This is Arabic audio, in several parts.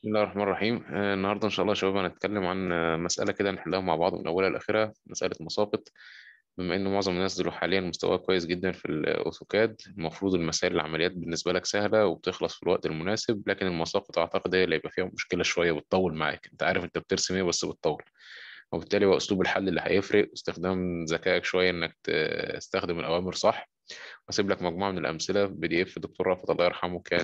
بسم الله الرحمن الرحيم آه، النهارده ان شاء الله يا شباب هنتكلم عن آه، مساله كده نحلها مع بعض من اولها لاخرها مساله مساقط بما ان معظم الناس دلوقتي حاليا مستواها كويس جدا في الاوتوكاد آه، المفروض المسائل العمليات بالنسبه لك سهله وبتخلص في الوقت المناسب لكن المساقط اعتقد هي اللي هيبقى فيها مشكله شويه بتطول معاك انت عارف انت بترسم ايه بس بتطول وبالتالي هو اسلوب الحل اللي هيفرق استخدام ذكائك شويه انك تستخدم الاوامر صح واسيب لك مجموعه من الامثله بي دي اف دكتور رافت الله يرحمه كان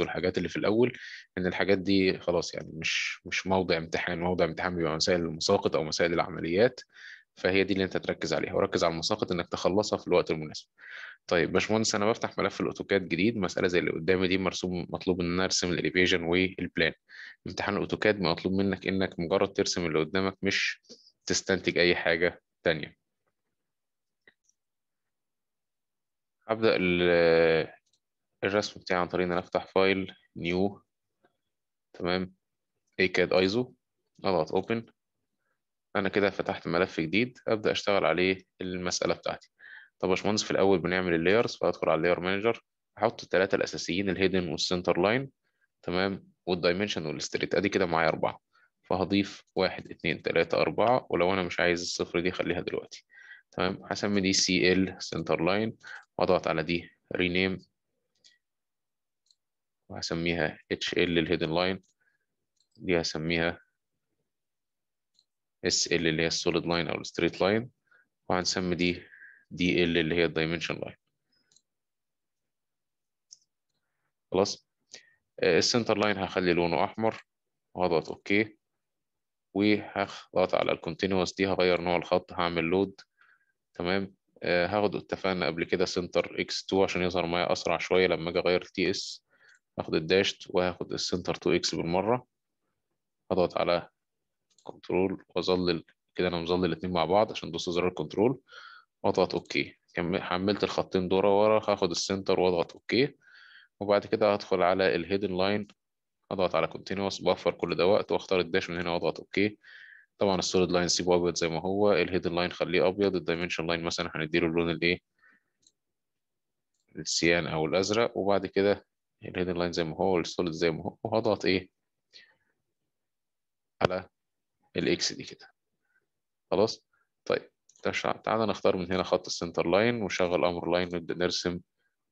والحاجات اللي في الاول ان الحاجات دي خلاص يعني مش مش موضع امتحان موضع امتحان بيبقى مسائل المساقط او مسائل العمليات فهي دي اللي انت تركز عليها وركز على المساقط انك تخلصها في الوقت المناسب طيب باشمهندس انا بفتح ملف الاوتوكاد جديد مساله زي اللي قدامي دي مرسوم مطلوب ان انا ارسم الاليفيجن والبلان امتحان الاوتوكاد مطلوب منك انك مجرد ترسم اللي قدامك مش تستنتج اي حاجه ثانيه هبدا الرسم بتاعي عن طريق ان انا افتح فايل نيو تمام ايكاد ايزو اضغط اوبن انا كده فتحت ملف جديد ابدا اشتغل عليه المساله بتاعتي طب يا باشمهندس في الاول بنعمل اللايرز فادخل على اللاير مانجر احط الثلاثه الاساسيين الهيدن والسنتر لاين تمام والدايمنشن والستريت ادي كده معايا اربعه فهضيف واحد اتنين تلاته اربعه ولو انا مش عايز الصفر دي خليها دلوقتي تمام هسمي دي سي ال سنتر لاين واضغط على دي رينيم وهسميها HL الهيدن لاين دي هسميها SL اللي هي السوليد لاين أو الستريت لاين وهنسمي دي DL اللي هي الدايمنشن لاين خلاص آه، السنتر لاين هخلي لونه أحمر وهضغط أوكي وهضغط على الكونتينوس دي هغير نوع الخط هعمل لود تمام آه، هاخد اتفقنا قبل كده سنتر اكس 2 عشان يظهر معايا اسرع شويه لما اجي اغير تي اس هاخد الداشت وهاخد السنتر تو اكس بالمرة هضغط على كنترول واظلل كده انا مظلل الاتنين مع بعض عشان دوست زرار كنترول واضغط اوكي حملت الخطين دورة ورا هاخد السنتر واضغط اوكي وبعد كده هدخل على الهيدن لاين اضغط على كونتينوس بوفر كل ده وقت واختار الداش من هنا واضغط اوكي طبعا السوليد لاين سيبه ابيض زي ما هو الهيدن لاين خليه ابيض الدايمنشن لاين مثلا هنديله اللون الايه السيان او الازرق وبعد كده الهيد لاين زي ما هو والسوليد زي ما هو وهضغط ايه على الاكس دي كده خلاص طيب تعالى نختار من هنا خط السنتر لاين ونشغل امر لاين ونبدا نرسم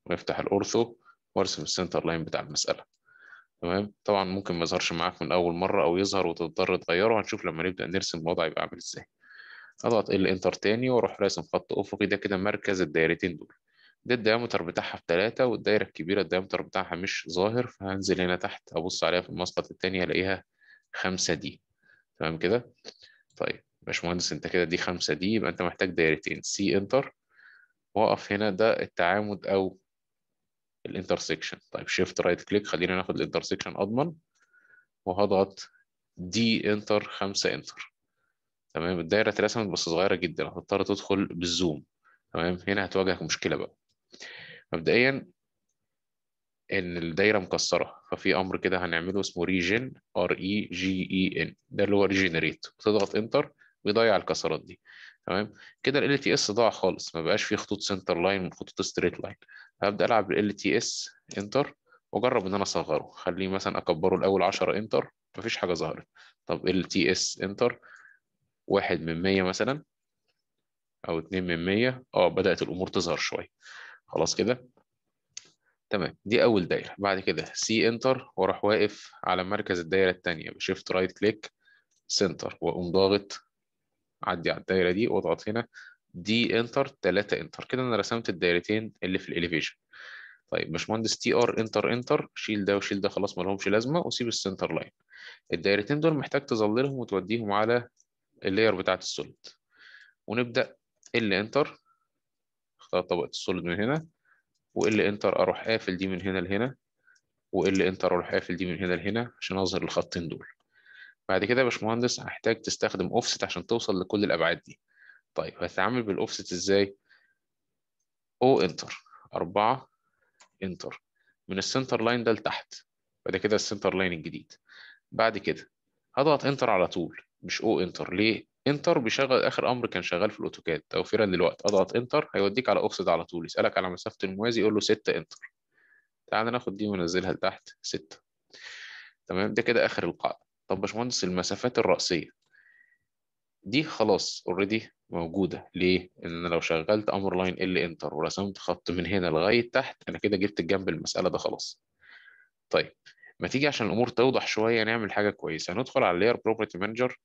ونفتح الاورثو وارسم السنتر لاين بتاع المساله تمام طبعا ممكن ما يظهرش معاك من اول مره او يظهر وتضطر تغيره هنشوف لما نبدا نرسم الوضع يبقى عامل ازاي اضغط ال انتر تاني واروح راسم خط افقي ده كده مركز الدايرتين دول ده الديامتر بتاعها في تلاتة والدايرة الكبيرة الديامتر بتاعها مش ظاهر فهنزل هنا تحت أبص عليها في المسقط التانية ألاقيها خمسة دي تمام كده؟ طيب باشمهندس أنت كده دي خمسة دي يبقى أنت محتاج دايرتين سي انتر وأقف هنا ده التعامد أو الانترسكشن طيب شيفت رايت كليك خلينا ناخد الانترسكشن أضمن وهضغط دي انتر خمسة انتر تمام الدايرة اترسمت بس صغيرة جدا هتضطر تدخل بالزوم تمام هنا هتواجهك مشكلة بقى مبدئيا ان الدايره مكسره ففي امر كده هنعمله اسمه ريجن ار اي جي اي ان ده اللي هو ريجنريت تضغط انتر بيضيع الكسرات دي تمام كده ال تي اس ضاع خالص ما بقاش فيه خطوط سنتر لاين وخطوط ستريت لاين هبدا العب بال تي اس انتر واجرب ان انا اصغره خليه مثلا اكبره الاول 10 انتر مفيش حاجه ظهرت طب ال تي اس انتر 1 من 100 مثلا او 2 من 100 اه بدات الامور تظهر شويه خلاص كده تمام دي اول دايره بعد كده سي انتر واروح واقف على مركز الدايره الثانيه بشيفت رايت كليك سنتر واقوم ضاغط عدي على الدايره دي واضغط هنا دي انتر 3 انتر كده انا رسمت الدايرتين اللي في الاليفيشن طيب باشمهندس تي ار انتر انتر شيل ده وشيل ده خلاص ما لهمش لازمه وسيب السنتر لاين الدايرتين دول محتاج تظللهم وتوديهم على اللاير بتاعه السوليد ونبدا ال انتر اختار طبقه السوليد من هنا وال انتر اروح قافل دي من هنا لهنا وال انتر اروح قافل دي من هنا لهنا عشان اظهر الخطين دول بعد كده يا باشمهندس هحتاج تستخدم اوفست عشان توصل لكل الابعاد دي طيب هتعامل بالاوفست ازاي او انتر 4 انتر من السنتر لاين ده لتحت بعد كده السنتر لاين الجديد بعد كده هضغط انتر على طول مش او انتر ليه انتر بيشغل اخر امر كان شغال في الاوتوكاد توفيرا للوقت اضغط انتر هيوديك على اوفسيد على طول يسالك على مسافه الموازي يقول له 6 انتر تعال ناخد دي وننزلها لتحت 6 تمام ده كده اخر القاعده طب باشمهندس المسافات الراسيه دي خلاص اوريدي موجوده ليه ان لو شغلت امر لاين ال انتر ورسمت خط من هنا لغايه تحت انا كده جبت الجنب المساله ده خلاص طيب ما تيجي عشان الامور توضح شويه نعمل حاجه كويسه ندخل على اللاير بروبرتي مانجر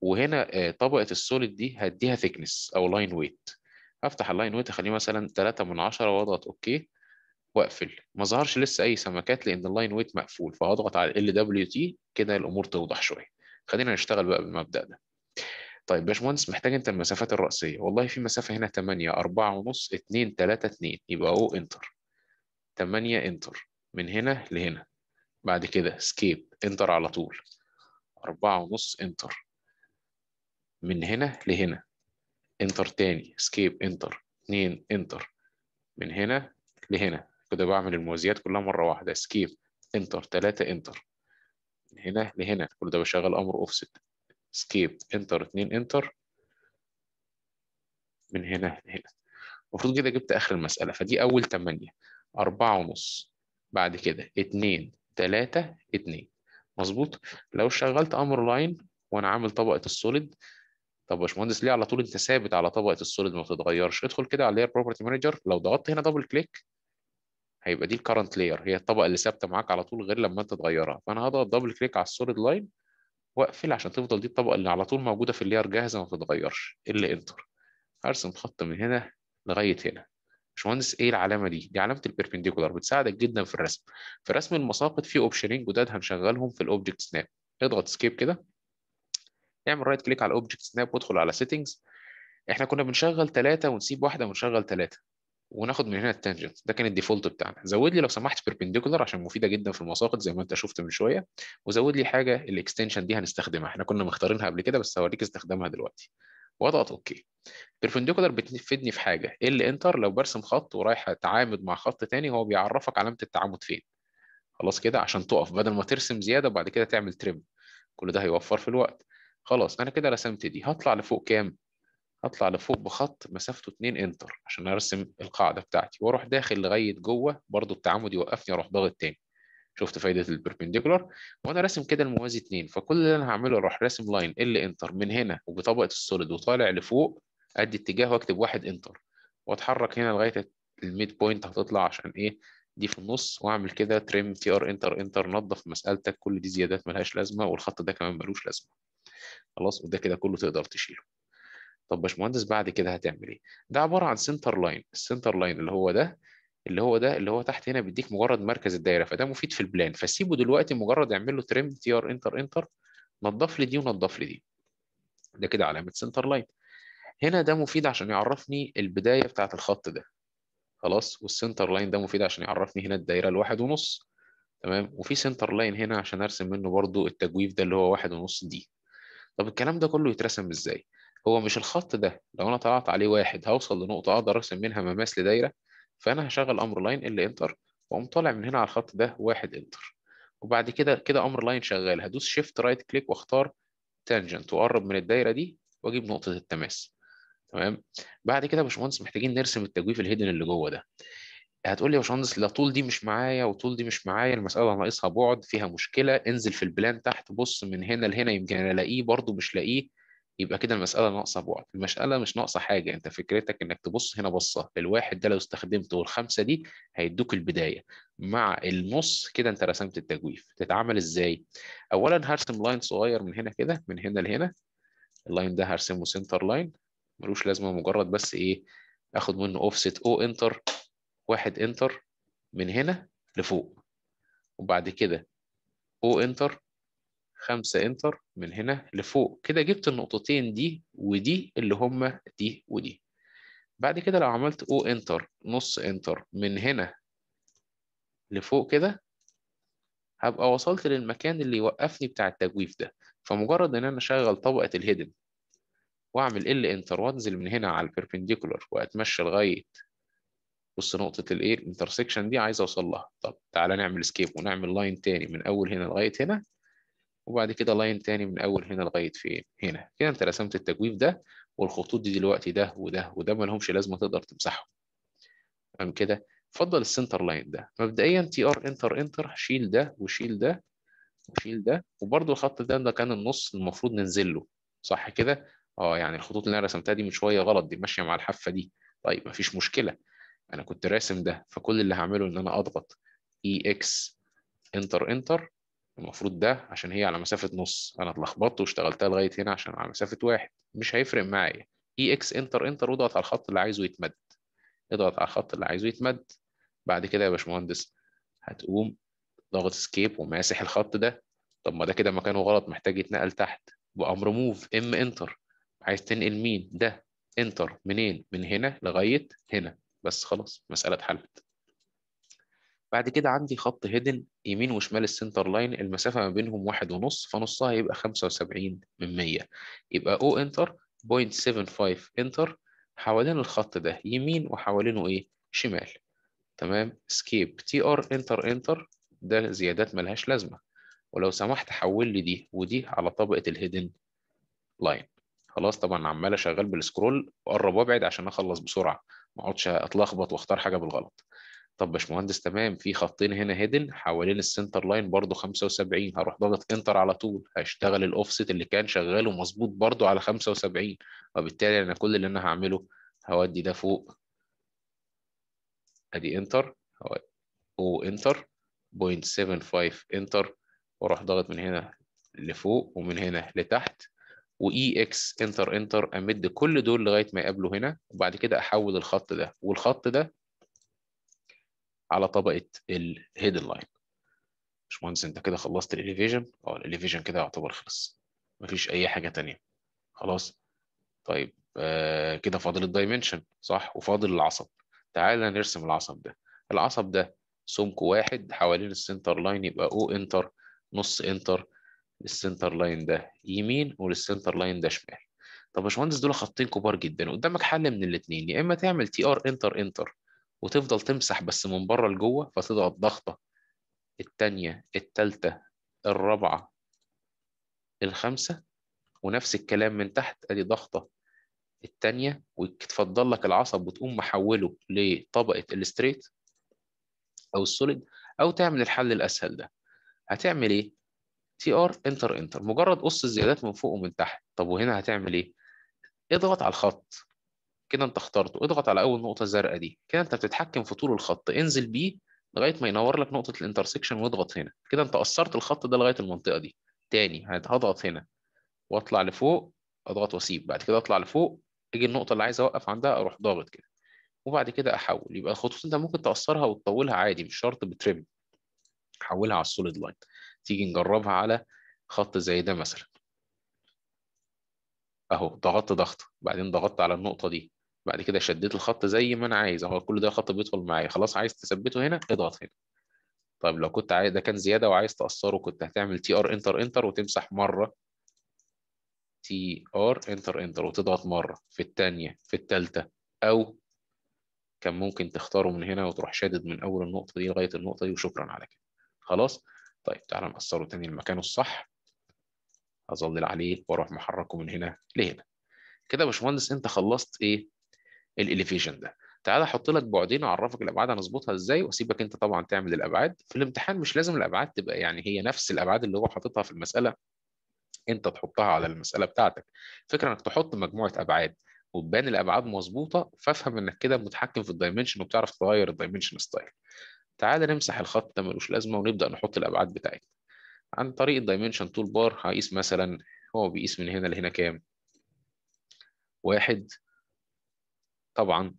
وهنا آه، طبقه السوليد دي هديها ثيكنس او لاين ويت هفتح اللاين ويت اخليه مثلا 3 من 10 واضغط اوكي واقفل ما ظهرش لسه اي سمكات لان اللاين ويت مقفول فهضغط على ال دبليو تي كده الامور توضح شويه خلينا نشتغل بقى بالمبدا ده طيب باشمهندس محتاج انت المسافات الرأسية والله في مسافة هنا 8 4 ونص 2 3 2 يبقى او انتر 8 انتر من هنا لهنا بعد كده سكيب انتر على طول 4 ونص انتر من هنا لهنا انتر تاني اسكيب انتر اتنين انتر من هنا لهنا كده بعمل الموازيات كلها مرة واحدة اسكيب انتر تلاتة انتر من هنا لهنا كل ده بشغل امر اوفست اسكيب انتر اتنين انتر من هنا لهنا المفروض كده جبت اخر المسألة فدي اول تمانية أربعة ونص بعد كده اتنين تلاتة اتنين مظبوط لو شغلت امر لاين وانا عامل طبقة السوليد طب باشمهندس ليه على طول انت ثابت على طبقه السوليد ما بتتغيرش ادخل كده على اللير بروبرتي مانجر لو ضغطت هنا دبل كليك هيبقى دي الكرنت لاير هي الطبقه اللي ثابته معاك على طول غير لما انت تغيرها فانا هضغط دبل كليك على السوليد لاين واقفل عشان تفضل دي الطبقه اللي على طول موجوده في اللاير جاهزه ما بتتغيرش الا انتر ارسم خط من هنا لغايه هنا باشمهندس ايه العلامه دي؟ دي علامه البيربنديكولار بتساعدك جدا في الرسم في رسم المساقط في اوبشنين جداد هنشغلهم في الاوبجكت سناب اضغط سكيب كده نعمل رايت كليك على الاوبجكت سناب وادخل على سيتنجز احنا كنا بنشغل ثلاثه ونسيب واحده ونشغل ثلاثه وناخد من هنا التانجنت ده كان الديفولت بتاعنا زود لي لو سمحت بيربنديكولار عشان مفيده جدا في المساقط زي ما انت شفت من شويه وزود لي حاجه الاكستنشن دي هنستخدمها احنا كنا مختارينها قبل كده بس هوريك استخدامها دلوقتي واضغط اوكي بيربنديكولار بتفيدني في حاجه ال انتر لو برسم خط ورايح اتعامد مع خط تاني هو بيعرفك علامه التعامد فين خلاص كده عشان تقف بدل ما ترسم زياده وبعد كده تعمل ترم كل ده هيوفر في الوقت خلاص انا كده رسمت دي هطلع لفوق كام هطلع لفوق بخط مسافته 2 انتر عشان ارسم القاعده بتاعتي واروح داخل لغايه جوه برضو التعامد يوقفني اروح ضاغط تاني شفت فايده البربنديكولار وانا راسم كده الموازي 2 فكل اللي انا هعمله اروح راسم لاين ال انتر من هنا وبطبقه السوليد وطالع لفوق ادي اتجاه واكتب واحد انتر واتحرك هنا لغايه الميد بوينت هتطلع عشان ايه دي في النص واعمل كده تريم تي ار انتر انتر نظف مسالتك كل دي زيادات ملهاش لازمه والخط ده كمان ملوش لازمه خلاص وده كده كله تقدر تشيله طب باشمهندس بعد كده هتعمل ايه ده عباره عن سنتر لاين السنتر لاين اللي هو ده اللي هو ده اللي هو تحت هنا بيديك مجرد مركز الدايره فده مفيد في البلان فسيبه دلوقتي مجرد اعمل له تريم تي ار انتر انتر نضف لي دي ونضف لي دي ده كده علامه سنتر لاين هنا ده مفيد عشان يعرفني البدايه بتاعه الخط ده خلاص والسنتر لاين ده مفيد عشان يعرفني هنا الدايره الواحد ونص تمام وفي سنتر لاين هنا عشان ارسم منه برضو التجويف ده اللي هو واحد ونص دي طب الكلام ده كله يترسم ازاي هو مش الخط ده لو انا طلعت عليه واحد هوصل لنقطه اقدر ارسم منها مماس لدايره فانا هشغل امر لاين ال انتر واقوم طالع من هنا على الخط ده واحد انتر وبعد كده كده امر لاين شغال هدوس شيفت رايت كليك واختار تانجنت واقرب من الدايره دي واجيب نقطه التماس تمام بعد كده يا باشمهندس محتاجين نرسم التجويف الهيدن اللي جوه ده هتقول لي يا باشمهندس لا طول دي مش معايا وطول دي مش معايا المساله ناقصها بعد فيها مشكله انزل في البلان تحت بص من هنا لهنا يمكن الاقيه برضه مش لاقيه يبقى كده المساله ناقصه بعد المساله مش ناقصه حاجه انت فكرتك انك تبص هنا بصه الواحد ده لو استخدمته والخمسه دي هيدوك البدايه مع النص كده انت رسمت التجويف تتعمل ازاي اولا هرسم لاين صغير من هنا كده من هنا لهنا اللاين ده هرسمه سنتر لاين ملوش لازمه مجرد بس ايه اخد منه اوفست او انتر واحد انتر من هنا لفوق وبعد كده او انتر خمسة انتر من هنا لفوق كده جبت النقطتين دي ودي اللي هما دي ودي بعد كده لو عملت او انتر نص انتر من هنا لفوق كده هبقى وصلت للمكان اللي يوقفني بتاع التجويف ده فمجرد ان انا اشغل طبقة الهيدن واعمل ال انتر وانزل من هنا على البربنديكولر واتمشى لغاية بص نقطه الايه الانترسكشن دي عايز اوصل لها طب تعالى نعمل سكيب ونعمل لاين تاني من اول هنا لغايه هنا وبعد كده لاين تاني من اول هنا لغايه فين هنا كده انت رسمت التجويف ده والخطوط دي دلوقتي ده وده وده ما لهمش لازمه تقدر تمسحهم تمام كده اتفضل السنتر لاين ده مبدئيا تي ار انتر انتر شيل ده وشيل ده وشيل ده وبرده الخط ده ده كان النص المفروض ننزل له صح كده اه يعني الخطوط اللي انا رسمتها دي من شويه غلط دي ماشيه مع الحافه دي طيب مفيش مشكله انا كنت راسم ده فكل اللي هعمله ان انا اضغط اي اكس انتر انتر المفروض ده عشان هي على مسافه نص انا اتلخبطت واشتغلتها لغايه هنا عشان على مسافه واحد مش هيفرق معايا اي اكس انتر انتر واضغط على الخط اللي عايزه يتمد اضغط على الخط اللي عايزه يتمد بعد كده يا باشمهندس هتقوم ضاغط اسكيب وماسح الخط ده طب ما ده كده مكانه غلط محتاج يتنقل تحت بامر موف ام انتر عايز تنقل مين ده انتر منين من هنا لغايه هنا بس خلاص مسألة اتحلت بعد كده عندي خط هيدن يمين وشمال السنتر لاين المسافة ما بينهم واحد ونص فنصها يبقى 75 من 100 يبقى O انتر فايف انتر حوالين الخط ده يمين وحوالينه ايه شمال تمام سكيب تي ار انتر انتر ده زيادات ملهاش لازمة ولو سمحت حول لي دي ودي على طبقة الهيدن لاين خلاص طبعا عمال اشغل بالسكرول وقرب وابعد عشان اخلص بسرعة ما اقعدش اتلخبط واختار حاجه بالغلط طب باشمهندس تمام في خطين هنا هيدن حوالين السنتر لاين برضو 75 هروح ضاغط انتر على طول هشتغل الاوفست اللي كان شغال ومظبوط برضو على 75 وبالتالي انا كل اللي انا هعمله هودي ده فوق ادي انتر او انتر 0.75 انتر واروح ضاغط من هنا لفوق ومن هنا لتحت واي اكس انتر انتر امد كل دول لغايه ما يقابلوا هنا وبعد كده احول الخط ده والخط ده على طبقه الهيدن لاين باشمهندس انت كده خلصت الاليفيجن اه الاليفيجن كده يعتبر خلص مفيش اي حاجه ثانيه خلاص طيب آه كده فاضل الدايمنشن صح وفاضل العصب تعالى نرسم العصب ده العصب ده سمكه واحد حوالين السنتر لاين يبقى او انتر نص انتر للسنتر لاين ده يمين وللسنتر لاين ده شمال طب يا باشمهندس دول خطين كبار جدا قدامك حل من الاثنين يا اما تعمل تي ار انتر انتر وتفضل تمسح بس من بره لجوه فتضغط ضغطه الثانيه الثالثه الرابعه الخامسه ونفس الكلام من تحت ادي ضغطه الثانيه وتفضل لك العصب وتقوم محوله لطبقه الستريت او السوليد او تعمل الحل الاسهل ده هتعمل ايه تي ار انتر انتر مجرد قص الزيادات من فوق ومن تحت طب وهنا هتعمل ايه؟ اضغط على الخط كده انت اخترته اضغط على اول نقطه زرقاء دي كده انت بتتحكم في طول الخط انزل بيه لغايه ما ينور لك نقطه الانترسكشن واضغط هنا كده انت قصرت الخط ده لغايه المنطقه دي تاني هضغط هنا واطلع لفوق اضغط واسيب بعد كده اطلع لفوق اجي النقطه اللي عايز اوقف عندها اروح ضاغط كده وبعد كده احول يبقى الخطوط انت ممكن تقصرها وتطولها عادي مش شرط بترم حولها على السوليد لاين تيجي نجربها على خط زي ده مثلا اهو ضغطت ضغطه بعدين ضغطت على النقطه دي بعد كده شديت الخط زي ما انا عايز اهو كل ده خط بيدخل معايا خلاص عايز تثبته هنا اضغط هنا طيب لو كنت عايز ده كان زياده وعايز تقصره كنت هتعمل تي ار انتر انتر وتمسح مره تي ار انتر انتر وتضغط مره في الثانيه في الثالثه او كان ممكن تختاره من هنا وتروح شادد من اول النقطه دي لغايه النقطه دي وشكرا على كده خلاص طيب تعالى نقصره تاني لمكانه الصح اظلل عليه واروح محركه من هنا لهنا كده يا باشمهندس انت خلصت ايه الاليفيشن ده تعالى احط لك بعدين اعرفك الابعاد هنظبطها ازاي واسيبك انت طبعا تعمل الابعاد في الامتحان مش لازم الابعاد تبقى يعني هي نفس الابعاد اللي هو حاططها في المساله انت تحطها على المساله بتاعتك فكره انك تحط مجموعه ابعاد وتبان الابعاد مظبوطه فافهم انك كده متحكم في الدايمنشن وبتعرف تغير الدايمنشن ستايل تعال نمسح الخط ده ملوش لازمه ونبدا نحط الابعاد بتاعتنا عن طريق الدايمنشن تول بار هقيس مثلا هو بيقيس من هنا لهنا كام واحد طبعا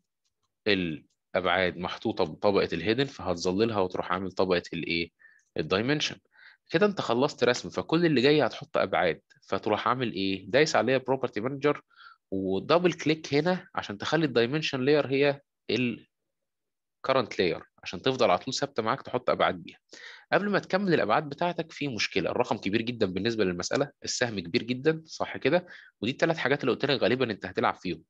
الابعاد محطوطه بطبقه الهيدن فهتظللها وتروح عامل طبقه الايه الدايمنشن كده انت خلصت رسم فكل اللي جاي هتحط ابعاد فتروح عامل ايه دايس عليها بروبرتي مانجر ودبل كليك هنا عشان تخلي الدايمنشن لاير هي الكرنت لاير عشان تفضل على طول ثابته معاك تحط ابعاد بيها قبل ما تكمل الابعاد بتاعتك في مشكله الرقم كبير جدا بالنسبه للمساله السهم كبير جدا صح كده ودي الثلاث حاجات اللي قلت لك غالبا انت هتلعب فيهم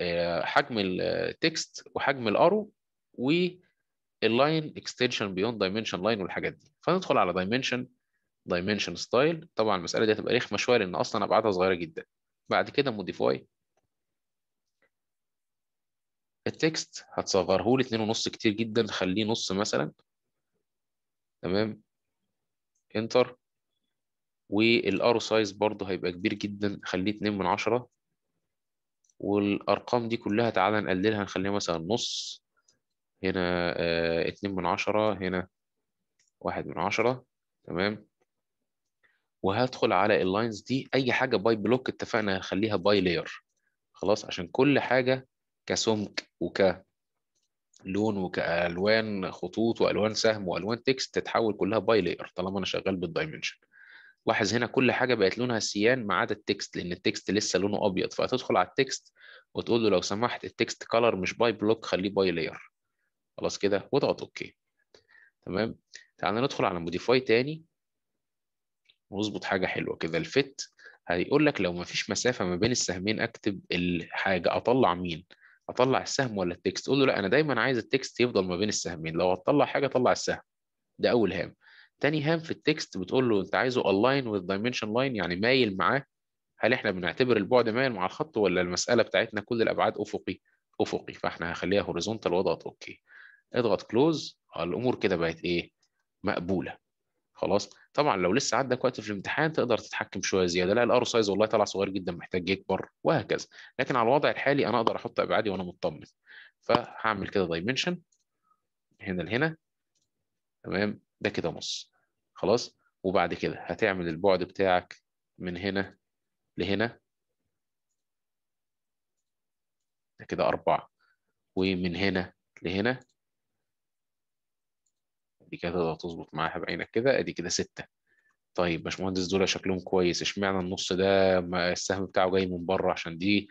آه، حجم التكست وحجم الارو واللاين اكستنشن بيوند دايمنشن لاين والحاجات دي فندخل على دايمنشن دايمنشن ستايل طبعا المساله دي هتبقى رخمه شويه لان اصلا ابعادها صغيره جدا بعد كده موديفاي التكست هتصغره لي 2 ونص كتير جدا خليه نص مثلا تمام انتر والارو سايز برضه هيبقى كبير جدا خليه 2 من 10 والارقام دي كلها تعالى نقللها نخليها مثلا نص هنا 2 آه، من 10 هنا 1 من 10 تمام وهدخل على اللاينز دي اي حاجه باي بلوك اتفقنا هنخليها باي لاير خلاص عشان كل حاجه كسمك وك لون وكالوان خطوط والوان سهم والوان تكست تتحول كلها باي لاير طالما انا شغال بالدايمنشن لاحظ هنا كل حاجه بقت لونها سيان ما عدا التكست لان التكست لسه لونه ابيض فهتدخل على التكست وتقول له لو سمحت التكست كلر مش باي بلوك خليه باي لاير خلاص كده واضغط اوكي تمام تعالى ندخل على موديفاي تاني ونظبط حاجه حلوه كده الفت هيقول لك لو ما فيش مسافه ما بين السهمين اكتب الحاجه اطلع مين اطلع السهم ولا التكست تقول له لا انا دايما عايز التكست يفضل ما بين السهمين لو هتطلع حاجه طلع السهم ده اول هام تاني هام في التكست بتقول له انت عايزه الاين وذ دايمنشن لاين يعني مايل معاه هل احنا بنعتبر البعد مايل مع الخط ولا المساله بتاعتنا كل الابعاد افقي افقي فاحنا هخليها هوريزونتال واضغط اوكي اضغط كلوز آه، الامور كده بقت ايه مقبوله خلاص طبعا لو لسه عندك وقت في الامتحان تقدر تتحكم شويه زياده لا الار سايز والله طلع صغير جدا محتاج يكبر وهكذا لكن على الوضع الحالي انا اقدر احط ابعادي وانا مطمن فهعمل كده دايمنشن هنا لهنا تمام ده كده نص خلاص وبعد كده هتعمل البعد بتاعك من هنا لهنا ده كده أربعة ومن هنا لهنا دي كده تقدر تظبط معاها بعينك كده ادي كده ستة طيب باشمهندس دول شكلهم كويس اشمعنى النص ده السهم بتاعه جاي من بره عشان دي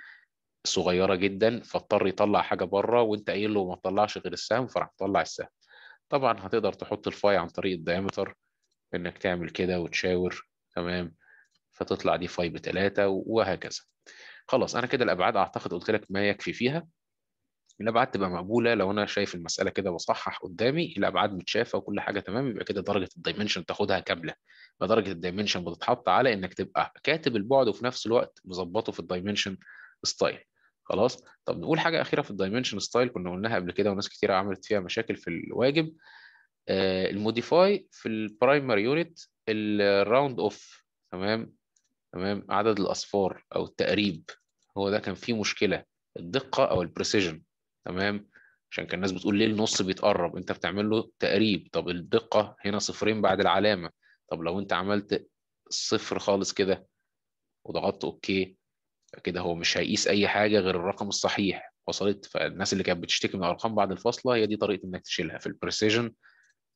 صغيرة جدا فاضطر يطلع حاجة بره وانت قايل له ما تطلعش غير السهم فراح تطلع السهم طبعا هتقدر تحط الفاي عن طريق الدايمتر انك تعمل كده وتشاور تمام فتطلع دي فاي بتلاتة وهكذا خلاص انا كده الابعاد اعتقد قلت لك ما يكفي فيها الابعاد تبقى مقبوله لو انا شايف المساله كده واصحح قدامي الابعاد متشافه وكل حاجه تمام يبقى كده درجه الدايمنشن تاخدها كامله فدرجه الدايمنشن بتتحط على انك تبقى كاتب البعد وفي نفس الوقت مظبطه في الدايمنشن ستايل خلاص طب نقول حاجه اخيره في الدايمنشن ستايل كنا قلناها قبل كده وناس كتير عملت فيها مشاكل في الواجب آه الموديفاي في البرايمري يونت الراوند اوف تمام تمام عدد الاصفار او التقريب هو ده كان فيه مشكله الدقه او البريسيجن تمام عشان كان الناس بتقول ليه النص بيتقرب انت بتعمل له تقريب طب الدقه هنا صفرين بعد العلامه طب لو انت عملت صفر خالص كده وضغطت اوكي كده هو مش هيقيس اي حاجه غير الرقم الصحيح وصلت فالناس اللي كانت بتشتكي من الارقام بعد الفاصله هي دي طريقه انك تشيلها في البريسيجن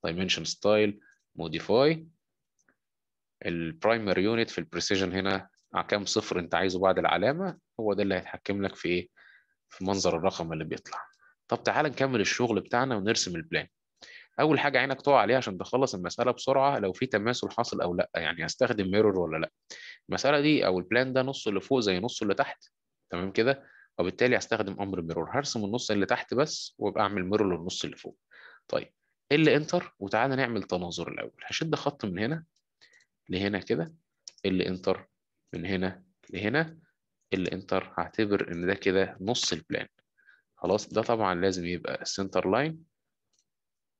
دايمنشن ستايل موديفاي البرايمري يونت في البريسيجن هنا كام صفر انت عايزه بعد العلامه هو ده اللي هيتحكم لك في ايه في منظر الرقم اللي بيطلع طب تعال نكمل الشغل بتاعنا ونرسم البلان اول حاجه عينك تقع عليها عشان تخلص المساله بسرعه لو في تماثل حاصل او لا يعني هستخدم ميرور ولا لا المساله دي او البلان ده نصه اللي فوق زي نصه اللي تحت تمام كده وبالتالي هستخدم امر ميرور هرسم النص اللي تحت بس وابقى اعمل ميرور للنص اللي فوق طيب ال انتر وتعالى نعمل تناظر الاول هشد خط من هنا لهنا كده ال انتر من هنا لهنا الانتر هعتبر ان ده كده نص البلان خلاص ده طبعا لازم يبقى السنتر لاين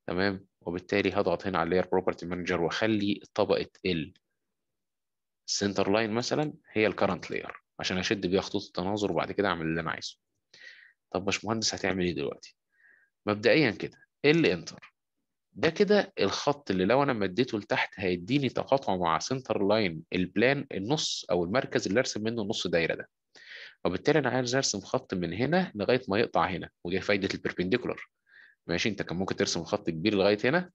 تمام وبالتالي هضغط هنا على اللير بروبرتي مانجر واخلي طبقه ال السنتر لاين مثلا هي الكرنت لاير عشان اشد بيها خطوط التناظر وبعد كده اعمل اللي انا عايزه طب باشمهندس هتعمل ايه دلوقتي مبدئيا كده ال انتر ده كده الخط اللي لو انا مديته لتحت هيديني تقاطعه مع سنتر لاين البلان النص او المركز اللي ارسم منه نص دايره ده وبالتالي انا عايز ارسم خط من هنا لغايه ما يقطع هنا ودي فايده البربنديكولار ماشي انت كان ممكن ترسم خط كبير لغايه هنا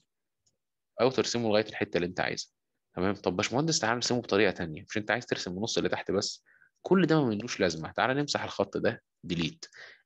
او ترسمه لغايه الحته اللي انت عايزها تمام طب باشمهندس تعالى نرسمه بطريقه ثانيه مش انت عايز ترسم النص اللي تحت بس كل ده ما ملوش لازمه تعالى نمسح الخط ده ديليت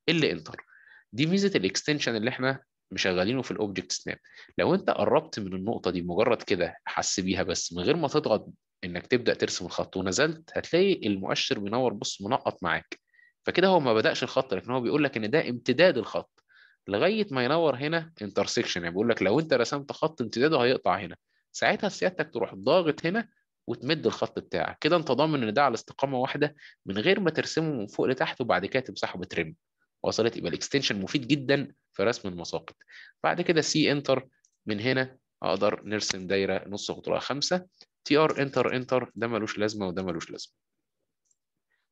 ال انتر دي ميزه الاكستنشن اللي احنا مشغلينه في الاوبجكت سناب لو انت قربت من النقطه دي مجرد كده حس بيها بس من غير ما تضغط انك تبدا ترسم الخط ونزلت هتلاقي المؤشر بينور بص منقط معاك فكده هو ما بداش الخط لكن هو بيقول لك ان ده امتداد الخط لغايه ما ينور هنا انترسكشن يعني بيقول لك لو انت رسمت خط امتداده هيقطع هنا ساعتها سيادتك تروح ضاغط هنا وتمد الخط بتاعك كده انت ضامن ان ده على استقامه واحده من غير ما ترسمه من فوق لتحت وبعد كده تمسحه بترم وصلت يبقى الاكستنشن مفيد جدا في رسم المساقط بعد كده سي انتر من هنا اقدر نرسم دايره نص قطرها خمسه تي ار انتر انتر ده ملوش لازمه وده ملوش لازمه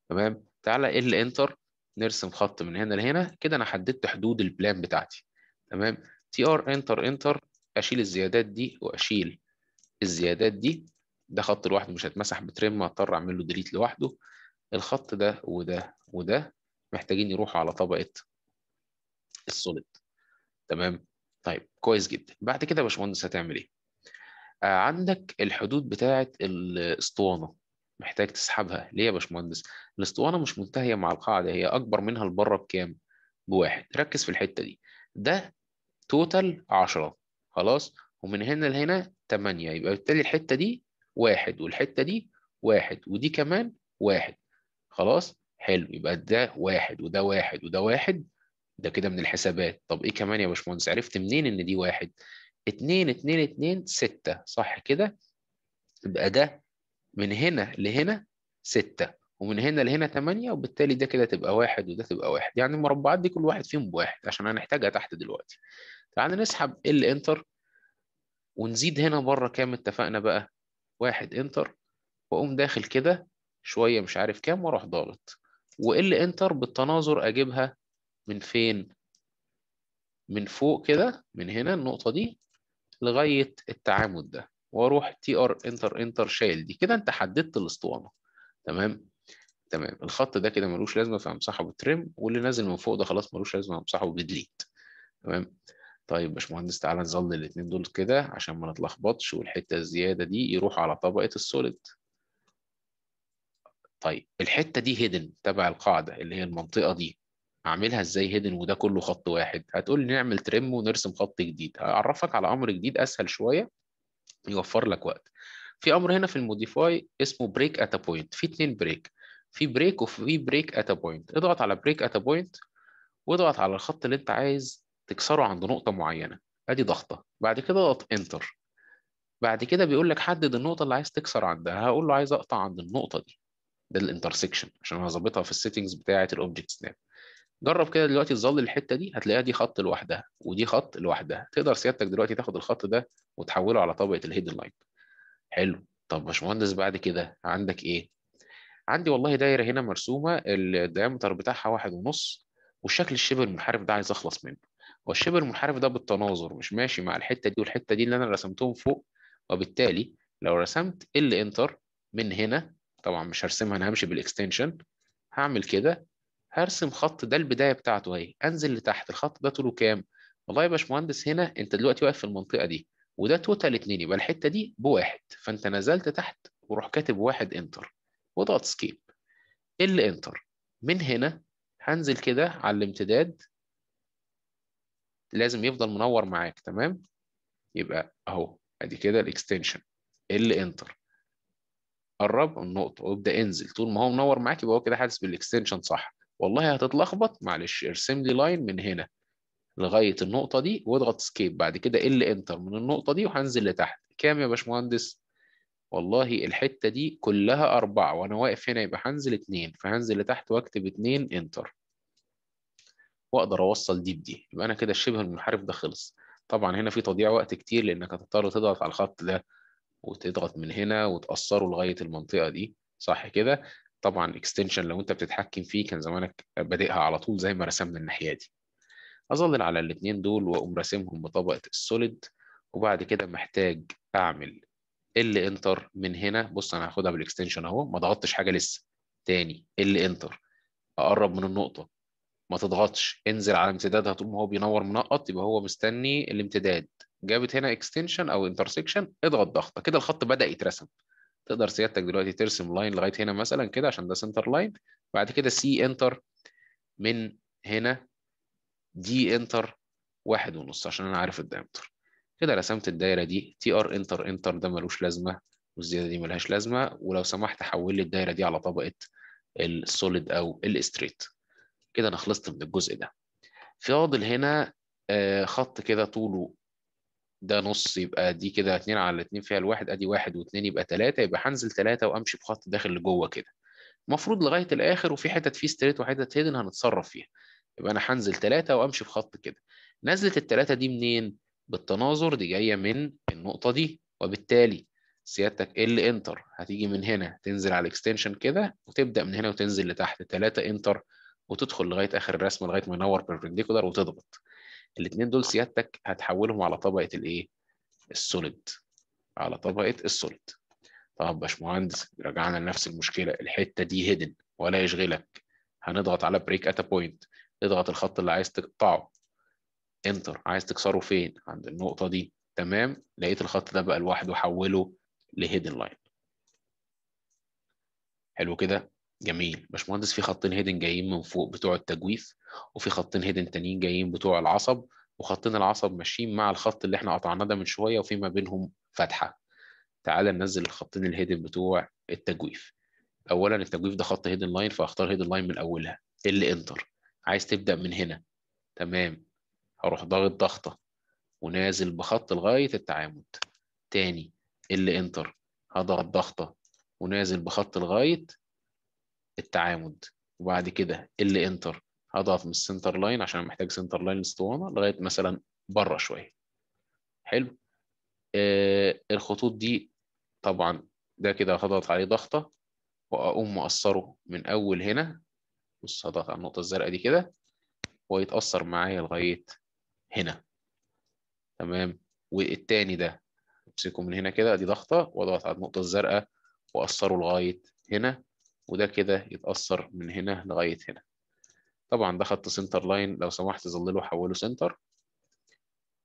تمام تعالى ال انتر نرسم خط من هنا لهنا كده انا حددت حدود البلان بتاعتي تمام تي ار انتر انتر اشيل الزيادات دي واشيل الزيادات دي ده خط لوحده مش هيتمسح بترم هضطر اعمل له ديليت لوحده الخط ده وده وده محتاجين يروحوا على طبقه السوليد تمام طيب كويس جدا بعد كده يا باشمهندس هتعمل ايه آه، عندك الحدود بتاعة الاسطوانة محتاج تسحبها ليه يا باشمهندس؟ الاسطوانة مش منتهية مع القاعدة هي أكبر منها لبره بكام؟ بواحد ركز في الحتة دي ده توتال 10 خلاص ومن هنا لهنا 8 يبقى بالتالي الحتة دي واحد والحتة دي واحد ودي كمان واحد خلاص حلو يبقى ده واحد وده واحد وده واحد ده كده من الحسابات طب ايه كمان يا باشمهندس عرفت منين ان دي واحد 2 2 2 6 صح كده يبقى ده من هنا لهنا 6 ومن هنا لهنا 8 وبالتالي ده كده تبقى واحد وده تبقى واحد يعني المربعات دي كل واحد فيهم بواحد عشان هنحتاجها تحت دلوقتي تعالى نسحب ال انتر ونزيد هنا بره كام اتفقنا بقى واحد انتر واقوم داخل كده شويه مش عارف كام واروح ضاغط وال انتر بالتناظر اجيبها من فين من فوق كده من هنا النقطه دي لغايه التعامد ده واروح تي ار انتر انتر شايل دي كده انت حددت الاسطوانه تمام تمام الخط ده كده ملوش لازمه فامسحه بالترم واللي نازل من فوق ده خلاص ملوش لازمه امسحه بديليت تمام طيب يا باشمهندس تعالى نظل الاثنين دول كده عشان ما نتلخبطش والحته الزياده دي يروح على طبقه السوليد طيب الحته دي هيدن تبع القاعده اللي هي المنطقه دي اعملها ازاي هيدن وده كله خط واحد هتقول لي نعمل ترم ونرسم خط جديد هعرفك على امر جديد اسهل شويه يوفر لك وقت في امر هنا في الموديفاي اسمه بريك ات بوينت في اتنين بريك في بريك وفي بريك ات بوينت اضغط على بريك ات بوينت واضغط على الخط اللي انت عايز تكسره عند نقطه معينه ادي ضغطه بعد كده اضغط انتر بعد كده بيقول لك حدد النقطه اللي عايز تكسر عندها هقول له عايز اقطع عند النقطه دي ده الانترسكشن عشان هظبطها في السيتنجز بتاعه الاوبجكت سناب جرب كده دلوقتي تظل الحته دي هتلاقيها دي خط لوحدها ودي خط لوحدها تقدر سيادتك دلوقتي تاخد الخط ده وتحوله على طبقه الهيد لاين حلو طب باشمهندس بعد كده عندك ايه عندي والله دايره هنا مرسومه الديامتر بتاعها واحد ونص والشكل الشبه المنحرف ده عايز اخلص منه هو الشبه المنحرف ده بالتناظر مش ماشي مع الحته دي والحته دي اللي انا رسمتهم فوق وبالتالي لو رسمت ال انتر من هنا طبعا مش هرسمها انا همشي بالاكستنشن هعمل كده هرسم خط ده البدايه بتاعته اهي انزل لتحت الخط ده طوله كام والله يا باشمهندس هنا انت دلوقتي واقف في المنطقه دي وده توتال 2 يبقى الحته دي بواحد فانت نزلت تحت وروح كاتب واحد انتر واضغط سكيب ال انتر من هنا هنزل كده على الامتداد لازم يفضل منور معاك تمام يبقى اهو ادي كده الاكستنشن ال انتر قرب النقطه وابدا انزل طول ما هو منور معاك يبقى هو كده حاسس بالاكستنشن صح والله هتتلخبط معلش ارسم لي لاين من هنا لغايه النقطه دي واضغط سكيب بعد كده ال انتر من النقطه دي وهنزل لتحت كام يا باشمهندس والله الحته دي كلها أربعة وانا واقف هنا يبقى هنزل اتنين فهنزل لتحت واكتب اتنين انتر واقدر اوصل دي بدي يبقى انا كده الشبه المنحرف ده خلص طبعا هنا في تضييع وقت كتير لانك هتضطر تضغط على الخط ده وتضغط من هنا وتقصره لغايه المنطقه دي صح كده طبعا اكستنشن لو انت بتتحكم فيه كان زمانك بادئها على طول زي ما رسمنا الناحيه دي اظلل على الاثنين دول واقوم راسمهم بطبقه السوليد وبعد كده محتاج اعمل ال انتر من هنا بص انا هاخدها بالاكستنشن اهو ما ضغطتش حاجه لسه تاني ال انتر اقرب من النقطه ما تضغطش انزل على امتدادها طول ما هو بينور منقط يبقى هو مستني الامتداد جابت هنا اكستنشن او انترسكشن اضغط ضغطه كده الخط بدا يترسم تقدر سيادتك دلوقتي ترسم لاين لغايه هنا مثلا كده عشان ده سنتر لاين بعد كده سي انتر من هنا دي انتر واحد ونص عشان انا عارف الدايمتر كده رسمت الدايره دي تي ار انتر انتر ده ملوش لازمه والزياده دي ملهاش لازمه ولو سمحت حول لي الدايره دي على طبقه السوليد او الاستريت كده انا خلصت من الجزء ده فاضل هنا آه، خط كده طوله ده نص يبقى دي كده 2 على 2 فيها الواحد ادي واحد و2 يبقى 3 يبقى هنزل 3 وامشي بخط داخل لجوه كده المفروض لغايه الاخر وفي حتت فيه ستريت وحتت هيدن هنتصرف فيها يبقى انا هنزل 3 وامشي بخط كده نزله الثلاثه دي منين بالتناظر دي جايه من النقطه دي وبالتالي سيادتك ال انتر هتيجي من هنا تنزل على الاكستنشن كده وتبدا من هنا وتنزل لتحت 3 انتر وتدخل لغايه اخر الرسمه لغايه ما ينور بيربنديكولار وتضغط الاثنين دول سيادتك هتحولهم على طبقه الايه السوليد على طبقه السوليد طب باشمهندس رجعنا لنفس المشكله الحته دي هيدن ولا يشغلك هنضغط على بريك اتا بوينت اضغط الخط اللي عايز تقطعه انتر عايز تكسره فين عند النقطه دي تمام لقيت الخط ده بقى لوحده حوله لهيدن لاين حلو كده جميل باشمهندس في خطين هيدن جايين من فوق بتوع التجويف وفي خطين هيدن تانيين جايين بتوع العصب وخطين العصب ماشيين مع الخط اللي احنا قطعناه ده من شويه وفي ما بينهم فتحه تعالى ننزل الخطين الهيدن بتوع التجويف اولا التجويف ده خط هيدن لاين فاختار هيدن لاين من اولها ال انتر عايز تبدا من هنا تمام هروح ضاغط ضغطه ونازل بخط لغايه التعامد تاني ال انتر هضغط ضغطه ونازل بخط لغايه التعامد وبعد كده اللي انتر هضغط من السنتر لاين عشان محتاج سنتر لاين اسطوانه لغايه مثلا بره شويه حلو آه الخطوط دي طبعا ده كده هضغط عليه ضغطه واقوم مقصره من اول هنا بص هضغط على النقطه الزرقاء دي كده ويتاثر معايا لغايه هنا تمام والتاني ده امسكه من هنا كده ادي ضغطه واضغط على النقطه الزرقاء واقصره لغايه هنا وده كده يتأثر من هنا لغاية هنا طبعا ده خط سنتر لاين لو سمحت ظلله حوله سنتر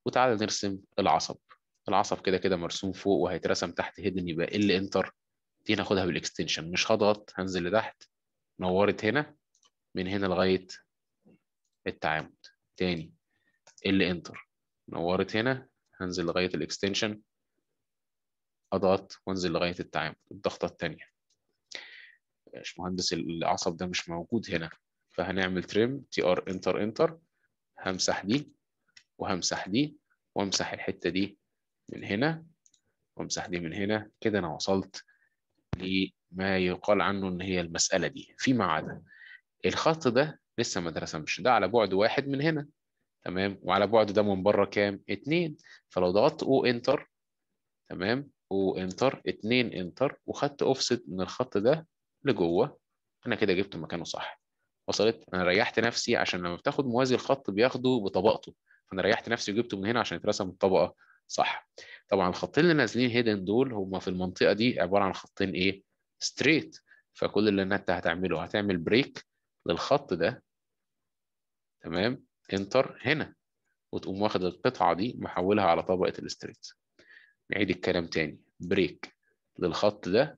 وتعالى نرسم العصب العصب كده كده مرسوم فوق وهيترسم تحت هيدن يبقى ال انتر دي ناخدها بالاكستنشن مش هضغط هنزل لتحت نورت هنا من هنا لغايه التعامد تاني ال انتر نورت هنا هنزل لغايه الاكستنشن اضغط وانزل لغايه التعامد الضغطه الثانيه مش مهندس العصب ده مش موجود هنا فهنعمل تريم تي ار انتر انتر همسح دي وهمسح دي وامسح الحته دي من هنا وامسح دي من هنا كده انا وصلت لما يقال عنه ان هي المساله دي فيما عدا الخط ده لسه ما اترسمش ده على بعد واحد من هنا تمام وعلى بعد ده من بره كام؟ اتنين فلو ضغطت او انتر تمام او انتر اتنين انتر وخدت اوفست من الخط ده لجوه انا كده جبته مكانه صح وصلت انا ريحت نفسي عشان لما بتاخد موازي الخط بياخده بطبقته فانا ريحت نفسي وجبته من هنا عشان يترسم الطبقه صح طبعا الخطين اللي نازلين هيدن دول هم في المنطقه دي عباره عن خطين ايه ستريت فكل اللي انت هتعمله هتعمل بريك للخط ده تمام انتر هنا وتقوم واخد القطعه دي محولها على طبقه الستريت نعيد الكلام تاني بريك للخط ده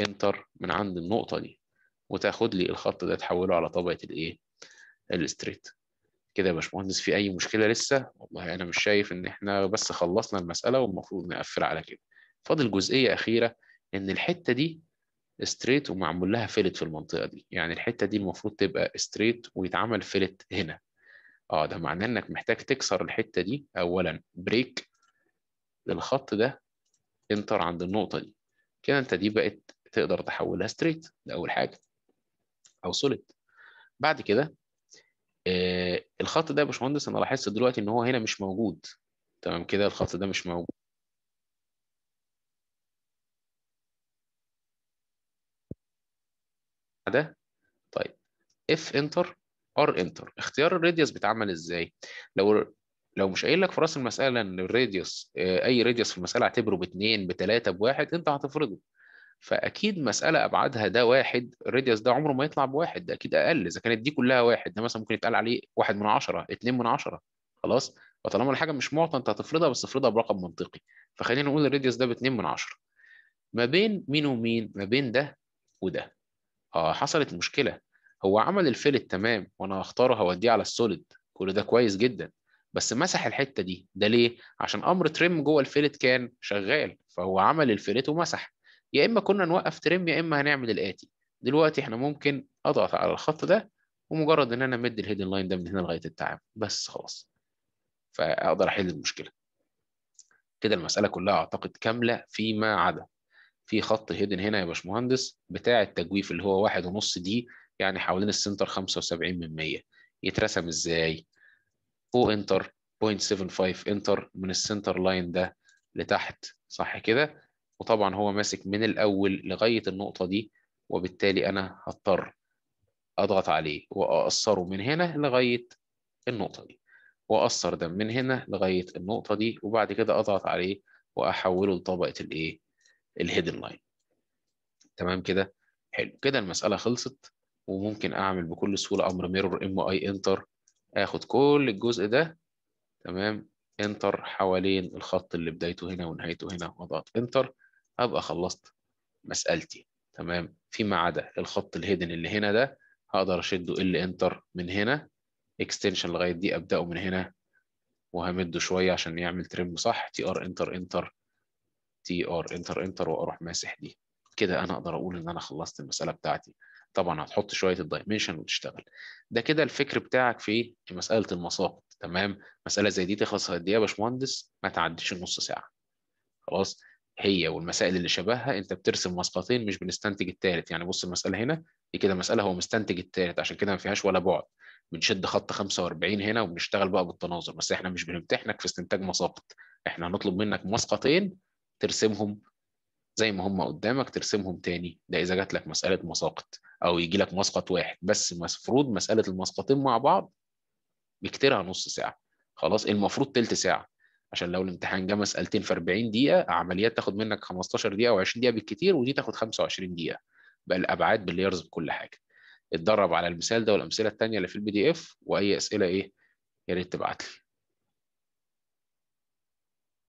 انتر من عند النقطه دي وتاخد لي الخط ده تحوله على طبقه الايه الستريت كده يا باشمهندس في اي مشكله لسه والله انا مش شايف ان احنا بس خلصنا المساله والمفروض نقفل على كده فاضل جزئيه اخيره ان الحته دي ستريت ومعمول لها فيلت في المنطقه دي يعني الحته دي المفروض تبقى ستريت ويتعمل فيلت هنا اه ده معناه انك محتاج تكسر الحته دي اولا بريك للخط ده انتر عند النقطه دي كده انت دي بقت تقدر تحولها ستريت ده اول حاجه او سوليد بعد كده آه الخط ده يا باشمهندس انا لاحظت دلوقتي ان هو هنا مش موجود تمام كده الخط ده مش موجود ده طيب اف انتر ار انتر اختيار الراديوس بيتعمل ازاي لو لو مش قايل لك في راس المساله ان الراديوس آه، اي راديوس في المساله اعتبره باثنين بثلاثه بواحد انت هتفرضه فاكيد مساله ابعادها ده واحد الراديوس ده عمره ما يطلع بواحد ده اكيد اقل اذا كانت دي كلها واحد ده مثلا ممكن يتقال عليه واحد من عشرة اتنين من عشرة خلاص فطالما الحاجه مش معطى انت هتفرضها بس افرضها برقم منطقي فخلينا نقول الراديوس ده باتنين من عشرة ما بين مين ومين ما بين ده وده اه حصلت مشكله هو عمل الفيلت تمام وانا هختاره هوديه على السوليد كل ده كويس جدا بس مسح الحته دي ده ليه عشان امر تريم جوه الفيلت كان شغال فهو عمل الفيلت ومسح يا اما كنا نوقف ترم يا اما هنعمل الاتي دلوقتي احنا ممكن اضغط على الخط ده ومجرد ان انا امد الهيدن لاين ده من هنا لغايه التعامل بس خلاص فاقدر احل المشكله كده المساله كلها اعتقد كامله فيما عدا في خط هيدن هنا يا باشمهندس بتاع التجويف اللي هو واحد ونص دي يعني حوالين السنتر 75 من 100 يترسم ازاي؟ او انتر 0.75 انتر من السنتر لاين ده لتحت صح كده وطبعا هو ماسك من الأول لغاية النقطة دي وبالتالي أنا هضطر أضغط عليه وأقصره من هنا لغاية النقطة دي وأقصر ده من هنا لغاية النقطة دي وبعد كده أضغط عليه وأحوله لطبقة الإيه؟ الهيدن لاين تمام كده؟ حلو كده المسألة خلصت وممكن أعمل بكل سهولة أمر ميرور إم أي إنتر آخد كل الجزء ده تمام إنتر حوالين الخط اللي بدايته هنا ونهايته هنا وأضغط إنتر ابقى خلصت مسالتي تمام فيما عدا الخط الهيدن اللي هنا ده هقدر اشده ال انتر من هنا اكستنشن لغايه دي ابداه من هنا وهمده شويه عشان يعمل ترم صح تي ار انتر انتر تي ار انتر انتر واروح ماسح دي كده انا اقدر اقول ان انا خلصت المساله بتاعتي طبعا هتحط شويه الدايمنشن وتشتغل ده كده الفكر بتاعك في في مساله المساقط تمام مساله زي دي تخلص قد ايه يا باشمهندس ما تعديش النص ساعه خلاص هي والمسائل اللي شبهها انت بترسم مسقطين مش بنستنتج الثالث يعني بص المساله هنا دي كده مساله هو مستنتج الثالث عشان كده ما فيهاش ولا بعد بنشد خط 45 هنا وبنشتغل بقى بالتناظر بس احنا مش بنمتحنك في استنتاج مساقط احنا هنطلب منك مسقطين ترسمهم زي ما هم قدامك ترسمهم تاني ده اذا جات لك مساله مساقط او يجي لك مسقط واحد بس المفروض مساله المسقطين مع بعض بكتيرها نص ساعه خلاص المفروض ثلث ساعه عشان لو الامتحان جه مسالتين في 40 دقيقه عمليات تاخد منك 15 دقيقه و 20 دقيقه بالكتير ودي تاخد 25 دقيقه بقى الابعاد بالليرز بكل حاجه اتدرب على المثال ده والامثله الثانيه اللي في البي دي اف واي اسئله ايه يا ريت تبعت لي